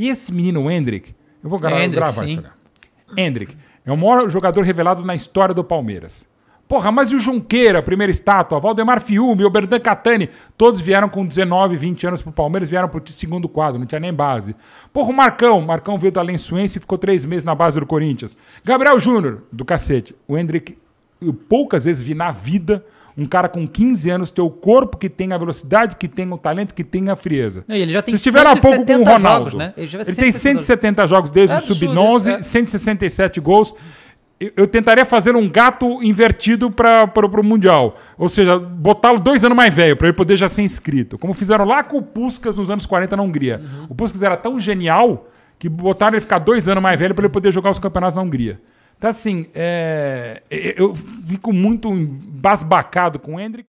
E esse menino Hendrick, eu vou gra é Hendrick, gravar sim. isso. Hendrick é o maior jogador revelado na história do Palmeiras. Porra, mas e o Junqueira, primeira estátua, Valdemar Fiume, o Berdan Catani, todos vieram com 19, 20 anos pro Palmeiras, vieram pro segundo quadro, não tinha nem base. Porra, o Marcão, Marcão veio do Alensuense e ficou três meses na base do Corinthians. Gabriel Júnior, do cacete. O Hendrick eu poucas vezes vi na vida um cara com 15 anos ter o corpo que tem, a velocidade que tem, o talento que tem, a frieza. E ele já tem se estiver há pouco com o Ronaldo. Jogos, né? Ele, ele tem 170 jogos desde é o Sub-11, é. 167 gols. Eu, eu tentaria fazer um gato invertido para o Mundial. Ou seja, botá-lo dois anos mais velho, para ele poder já ser inscrito. Como fizeram lá com o Puskas nos anos 40 na Hungria. Uhum. O Puskas era tão genial que botaram ele ficar dois anos mais velho para ele poder jogar os campeonatos na Hungria. Então, assim, é, eu fico muito embasbacado com o Hendrick.